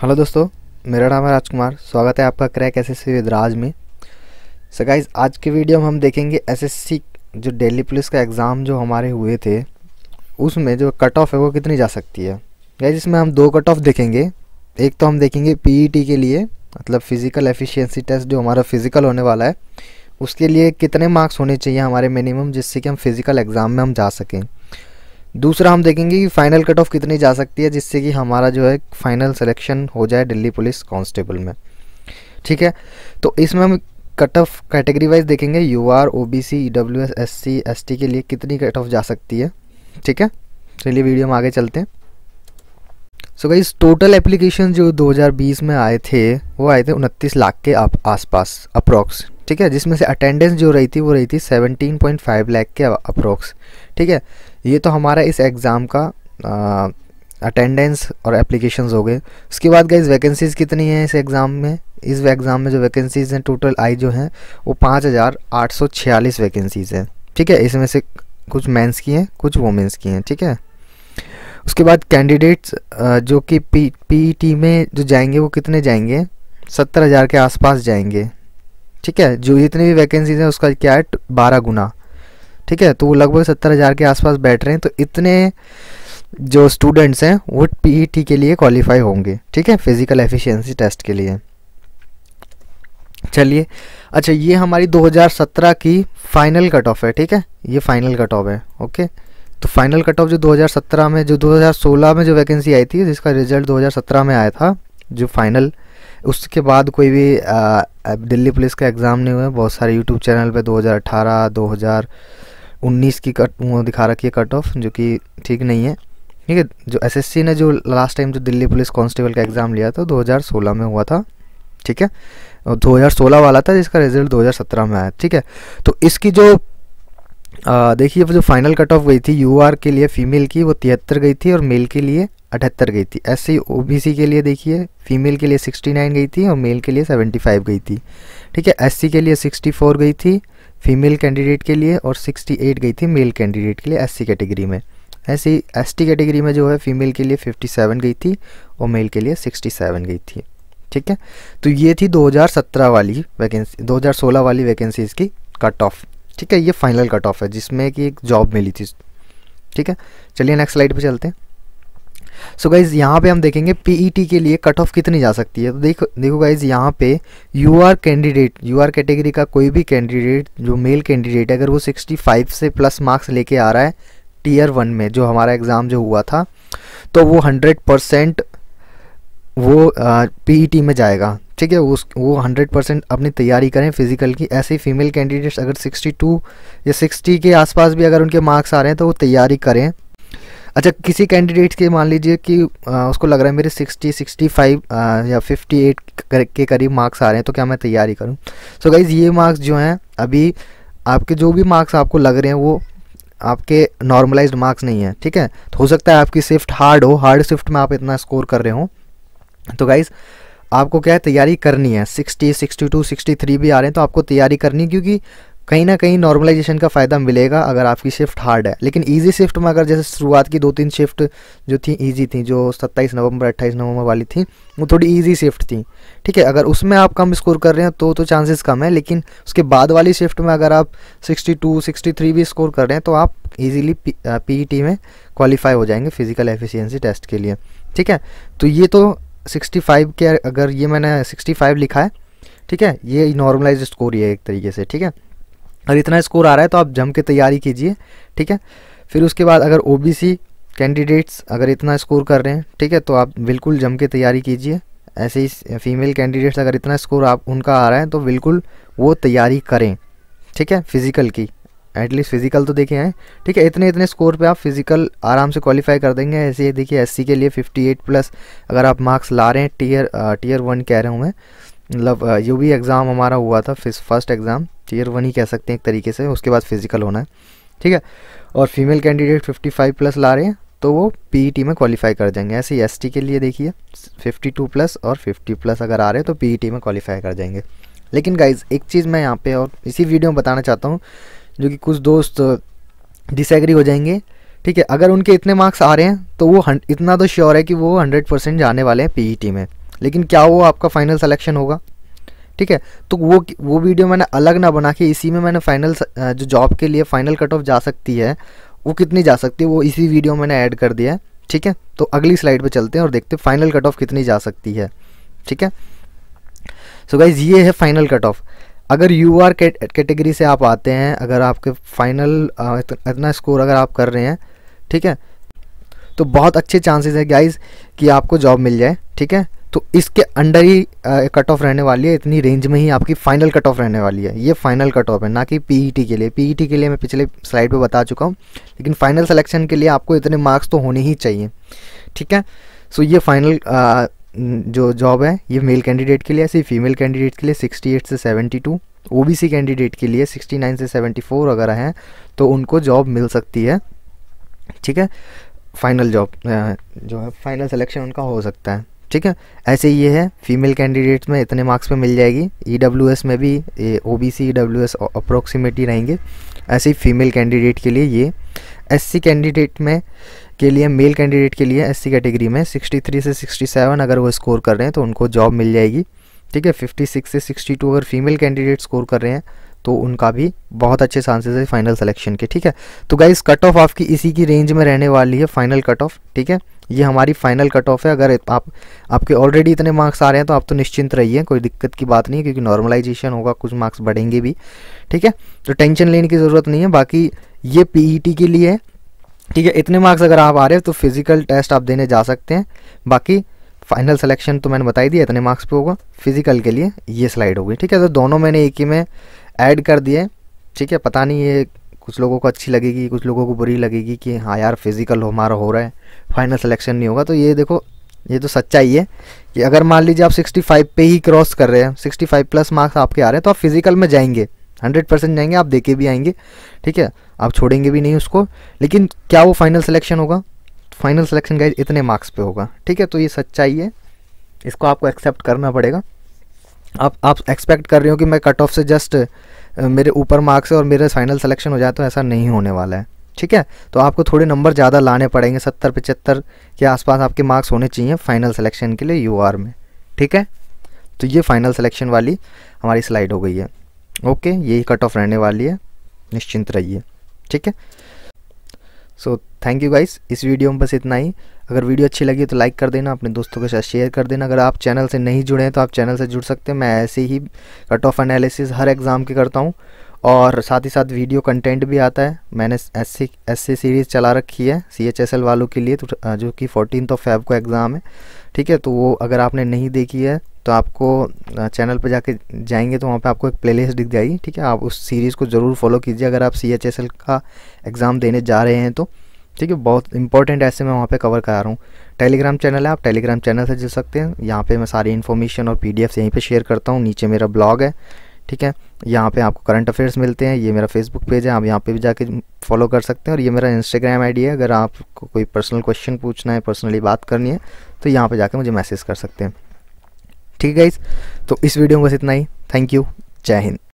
hello दोस्तों मेरा नाम है राजकुमार स्वागत है आपका क्रैक एसएससी विद राज में सो गाइस आज की वीडियो में हम देखेंगे एसएससी जो दिल्ली पुलिस का एग्ज़ाम जो हमारे हुए थे उसमें जो कट ऑफ है वो कितनी जा सकती है गाइस इसमें हम दो कट ऑफ देखेंगे एक तो हम देखेंगे पीईटी e के लिए मतलब फ़िज़िकल एफिशियंसी टेस्ट जो हमारा फिज़िकल होने वाला है उसके लिए कितने मार्क्स होने चाहिए हमारे मिनिमम जिससे कि हम फिज़िकल एग्ज़ाम में हम जा सकें दूसरा हम देखेंगे कि फाइनल कट ऑफ कितनी जा सकती है जिससे कि हमारा जो है फाइनल सिलेक्शन हो जाए दिल्ली पुलिस कांस्टेबल में ठीक है तो इसमें हम कट ऑफ कैटेगरी वाइज देखेंगे U R O B C E W S S C S T के लिए कितनी कट ऑफ जा सकती है ठीक है चलिए वीडियो में आगे चलते हैं सो गाइज टोटल एप्लीकेशन जो 2020 में आए थे वो आए थे उनतीस लाख के आसपास अप्रॉक्स ठीक है जिसमें से अटेंडेंस जो रही थी वो रही थी 17.5 लाख के अप्रोक्स ठीक है ये तो हमारा इस एग्ज़ाम का अटेंडेंस और एप्लीकेशन हो गए उसके बाद गई वैकेंसीज़ कितनी हैं इस एग्ज़ाम में इस एग्ज़ाम में जो वैकेंसीज़ हैं टोटल आई जो हैं वो पाँच हज़ार आठ सौ छियालीस वैकेंसीज़ हैं ठीक है इसमें से कुछ मेंस की हैं कुछ वुमेंस की हैं ठीक है उसके बाद कैंडिडेट्स जो कि पी पी e में जो जाएंगे वो कितने जाएंगे सत्तर हज़ार के आसपास जाएंगे ठीक है जो जितनी भी वैकेंसीज हैं उसका क्या है बारह गुना ठीक है तो वो लगभग सत्तर हज़ार के आसपास बैठ रहे हैं तो इतने जो स्टूडेंट्स हैं वो पीईटी e के लिए क्वालिफाई होंगे ठीक है फिजिकल एफिशिएंसी टेस्ट के लिए चलिए अच्छा ये हमारी 2017 की फाइनल कट ऑफ है ठीक है ये फाइनल कट ऑफ है ओके तो फाइनल कट ऑफ जो 2017 में जो 2016 में जो वैकेंसी आई थी जिसका रिजल्ट 2017 में आया था जो फाइनल उसके बाद कोई भी आ, दिल्ली पुलिस का एग्ज़ाम नहीं हुआ बहुत सारे यूट्यूब चैनल पर दो हज़ार उन्नीस की कट वो दिखा रखी है कट ऑफ जो कि ठीक नहीं है ठीक है जो एसएससी ने जो लास्ट टाइम जो दिल्ली पुलिस कांस्टेबल का एग्ज़ाम लिया था 2016 में हुआ था ठीक है और 2016 वाला था जिसका रिजल्ट 2017 में आया ठीक है तो इसकी जो देखिए जो फाइनल कट ऑफ गई थी यू के लिए फीमेल की वो तिहत्तर गई थी और मेल के लिए अठहत्तर गई थी एस सी ओ बी सी के लिए देखिए फीमेल के लिए सिक्सटी नाइन गई थी और मेल के लिए सेवेंटी फाइव गई थी ठीक है एस सी के लिए सिक्सटी फोर गई थी फीमेल कैंडिडेट के लिए और सिक्सटी एट गई थी मेल कैंडिडेट के लिए एस सी कैटेगरी में ऐसे ही एस टी कैटेगरी में जो है फीमेल के लिए फिफ्टी सेवन गई थी और मेल के लिए सिक्सटी सेवन गई थी ठीक है तो ये थी दो हज़ार सत्रह वाली वैकेंसी दो हज़ार सोलह वाली वैकेंसीज़ की कट ऑफ ठीक है ये फाइनल कट ऑफ है जिसमें कि एक जॉब मिली थी ठीक है चलिए नेक्स्ट स्लाइड पर चलते हैं सो गाइज़ यहाँ पे हम देखेंगे पी e के लिए कट ऑफ कितनी जा सकती है तो देखो देखो गाइज़ यहाँ पे U R candidate U R category का कोई भी कैंडिडेट जो मेल कैंडिडेट है अगर वो 65 से प्लस मार्क्स लेके आ रहा है टीयर वन में जो हमारा एग्ज़ाम जो हुआ था तो वो हंड्रेड परसेंट वो पीईटी e में जाएगा ठीक है उस वो हंड्रेड परसेंट अपनी तैयारी करें फिजिकल की ऐसे ही फीमेल कैंडिडेट्स अगर सिक्सटी टू या सिक्सटी के आसपास भी अगर उनके मार्क्स आ रहे हैं तो वो तैयारी करें अच्छा किसी कैंडिडेट के मान लीजिए कि आ, उसको लग रहा है मेरे 60, 65 आ, या 58 के करीब मार्क्स आ रहे हैं तो क्या मैं तैयारी करूं सो so गाइज़ ये मार्क्स जो हैं अभी आपके जो भी मार्क्स आपको लग रहे हैं वो आपके नॉर्मलाइज्ड मार्क्स नहीं है ठीक है तो हो सकता है आपकी शिफ्ट हार्ड हो हार्ड शिफ्ट में आप इतना स्कोर कर रहे हो तो गाइज़ आपको क्या है तैयारी करनी है 60, 62, 63 भी आ रहे हैं तो आपको तैयारी करनी है क्योंकि कहीं ना कहीं नॉर्मलाइजेशन का फ़ायदा मिलेगा अगर आपकी शिफ्ट हार्ड है लेकिन ईजी शिफ्ट में अगर जैसे शुरुआत की दो तीन शिफ्ट जो थी ईजी थी जो सत्ताईस नवंबर अट्ठाईस नवंबर वाली थी वो थोड़ी ईजी शिफ्ट थी ठीक है अगर उसमें आप कम स्कोर कर रहे हैं तो तो चांसेस कम है लेकिन उसके बाद वाली शिफ्ट में अगर आप सिक्सटी टू भी स्कोर कर रहे हैं तो आप ईजिली पी e में क्वालिफाई हो जाएंगे फिजिकल एफिशियंसी टेस्ट के लिए ठीक है तो ये तो सिक्सटी के अगर ये मैंने सिक्सटी लिखा है ठीक है ये नॉर्मलाइज स्कोर ही है एक तरीके से ठीक है और इतना स्कोर आ रहा है तो आप जम के तैयारी कीजिए ठीक है फिर उसके बाद अगर ओ कैंडिडेट्स अगर इतना स्कोर कर रहे हैं ठीक है तो आप बिल्कुल जम के तैयारी कीजिए ऐसे ही फीमेल कैंडिडेट्स अगर इतना स्कोर आप उनका आ रहा है तो बिल्कुल वो तैयारी करें ठीक है फिज़िकल की एटलीस्ट फिजिकल तो देखे हैं ठीक है इतने इतने स्कोर पे आप फिजिकल आराम से क्वालीफाई कर देंगे ऐसे ही देखिए एससी के लिए 58 प्लस अगर आप मार्क्स ला रहे हैं टीयर टीयर वन कह रहे हूँ मैं मतलब यू भी एग्ज़ाम हमारा हुआ था फर्स्ट एग्ज़ाम टीयर वन ही कह सकते हैं एक तरीके से उसके बाद फिजिकल होना है ठीक है और फीमेल कैंडिडेट 55 प्लस ला रहे हैं तो वो पीई e में क्वालिफाई कर जाएंगे ऐसे ही एसटी के लिए देखिए 52 प्लस और 50 प्लस अगर आ रहे हैं तो पीई e में क्वालिफाई कर जाएंगे लेकिन गाइज एक चीज़ मैं यहाँ पे और इसी वीडियो में बताना चाहता हूँ जो कि कुछ दोस्त डिसग्री हो जाएंगे ठीक है अगर उनके इतने मार्क्स आ रहे हैं तो वो इतना तो श्योर है कि वो हंड्रेड परसेंट जाने वाले हैं पीईटी e में लेकिन क्या वो आपका फाइनल सलेक्शन होगा ठीक है तो वो वो वीडियो मैंने अलग ना बना के इसी में मैंने फाइनल जो जॉब के लिए फाइनल कट ऑफ जा सकती है वो कितनी जा सकती है वो इसी वीडियो मैंने ऐड कर दिया है ठीक है तो अगली स्लाइड पे चलते हैं और देखते हैं फाइनल कट ऑफ कितनी जा सकती है ठीक है सो गाइज ये है फाइनल कट ऑफ अगर यू आर कैटेगरी से आप आते हैं अगर आपके फाइनल इतना स्कोर अगर आप कर रहे हैं ठीक है तो बहुत अच्छे चांसेस है गाइज कि आपको जॉब मिल जाए ठीक है तो इसके अंडर ही कट ऑफ रहने वाली है इतनी रेंज में ही आपकी फाइनल कट ऑफ रहने वाली है ये फाइनल कट ऑफ है ना कि पीईटी e के लिए पीईटी e के लिए मैं पिछले स्लाइड पे बता चुका हूँ लेकिन फाइनल सिलेक्शन के लिए आपको इतने मार्क्स तो होने ही चाहिए ठीक है सो ये फाइनल जो जॉब है ये मेल कैंडिडेट के लिए ऐसे फीमेल कैंडिडेट के लिए सिक्सटी एट से seventy two O B C candidate के लिए सिक्सटी नाइन से सेवेंटी फोर हैं तो उनको जॉब मिल सकती है ठीक है फाइनल जॉब जो है फाइनल सिलेक्शन उनका हो सकता है ठीक है ऐसे ये है फीमेल कैंडिडेट्स में इतने मार्क्स पे मिल जाएगी ई e में भी ओ बी सी ई अप्रोक्सीमेटली रहेंगे ऐसे ही फीमेल कैंडिडेट के लिए ये एस कैंडिडेट में के लिए मेल कैंडिडेट के लिए एस कैटेगरी में 63 से 67 अगर वो स्कोर कर रहे हैं तो उनको जॉब मिल जाएगी ठीक है 56 से 62 अगर फीमेल कैंडिडेट स्कोर कर रहे हैं तो उनका भी बहुत अच्छे चांसेस है फाइनल सिलेक्शन के ठीक है तो गाइज कट ऑफ आपकी इसी की रेंज में रहने वाली है फाइनल कट ऑफ ठीक है ये हमारी फाइनल कट ऑफ है अगर आप आपके ऑलरेडी इतने मार्क्स आ रहे हैं तो आप तो निश्चिंत रहिए कोई दिक्कत की बात नहीं है क्योंकि नॉर्मलाइजेशन होगा कुछ मार्क्स बढ़ेंगे भी ठीक है तो टेंशन लेने की ज़रूरत नहीं है बाकी ये पीईटी e के लिए है ठीक है इतने मार्क्स अगर आप आ रहे हो तो फिजिकल टेस्ट आप देने जा सकते हैं बाकी फाइनल सिलेक्शन तो मैंने बताई दिया इतने मार्क्स पे होगा फिजिकल के लिए ये स्लाइड होगी ठीक है तो दोनों मैंने एक ही में ऐड कर दिए ठीक है पता नहीं ये कुछ लोगों को अच्छी लगेगी कुछ लोगों को बुरी लगेगी कि हाँ यार फिज़िकल हमारा हो रहा है फाइनल सिलेक्शन नहीं होगा तो ये देखो ये तो सच्चाई है कि अगर मान लीजिए आप 65 पे ही क्रॉस कर रहे हैं 65 प्लस मार्क्स आपके आ रहे हैं तो आप फिज़िकल में जाएंगे 100 परसेंट जाएंगे आप देके भी आएंगे ठीक है आप छोड़ेंगे भी नहीं उसको लेकिन क्या वो फाइनल सिलेक्शन होगा फाइनल सिलेक्शन गए इतने मार्क्स पे होगा ठीक है तो ये सच्चाई है इसको आपको एक्सेप्ट करना पड़ेगा आप आप एक्सपेक्ट कर रहे हो कि मैं कट ऑफ से जस्ट मेरे ऊपर मार्क्स और मेरे फाइनल सिलेक्शन हो जाए तो ऐसा नहीं होने वाला है ठीक है तो आपको थोड़े नंबर ज़्यादा लाने पड़ेंगे सत्तर पचहत्तर के आसपास आपके मार्क्स होने चाहिए फाइनल सिलेक्शन के लिए यू में ठीक है तो ये फाइनल सिलेक्शन वाली हमारी स्लाइड हो गई है ओके यही कट ऑफ रहने वाली है निश्चिंत रहिए ठीक है सो थैंक यू गाइस इस वीडियो में बस इतना ही अगर वीडियो अच्छी लगी तो लाइक कर देना अपने दोस्तों के साथ शेयर कर देना अगर आप चैनल से नहीं जुड़े हैं तो आप चैनल से जुड़ सकते हैं मैं ऐसे ही कट ऑफ एनालिसिस हर एग्ज़ाम के करता हूँ और साथ ही साथ वीडियो कंटेंट भी आता है मैंने एस सी सीरीज़ चला रखी है सी वालों के लिए तो जो कि फोर्टीन ऑफ फेब को एग्ज़ाम है ठीक है तो वो अगर आपने नहीं देखी है तो आपको चैनल पर जाके जाएंगे तो वहाँ पे आपको एक प्लेलिस्ट दिख जाएगी ठीक है आप उस सीरीज़ को ज़रूर फॉलो कीजिए अगर आप सी का एग्ज़ाम देने जा रहे हैं तो ठीक है बहुत इंपॉर्टेंट ऐसे मैं वहाँ पे कवर करा रहा हूँ टेलीग्राम चैनल है आप टेलीग्राम चैनल से जुड़ सकते हैं यहाँ पे मैं सारी इन्फॉर्मेशन और पी यहीं पर शेयर करता हूँ नीचे मेरा ब्लॉग है ठीक है यहाँ पे आपको करंट अफेयर्स मिलते हैं ये मेरा फेसबुक पेज है आप यहाँ पे भी जाके फॉलो कर सकते हैं और ये मेरा इंस्टाग्राम आईडी है अगर आपको कोई पर्सनल क्वेश्चन पूछना है पर्सनली बात करनी है तो यहाँ पर जाकर मुझे मैसेज कर सकते हैं ठीक है गाइज तो इस वीडियो में बस इतना ही थैंक यू जय हिंद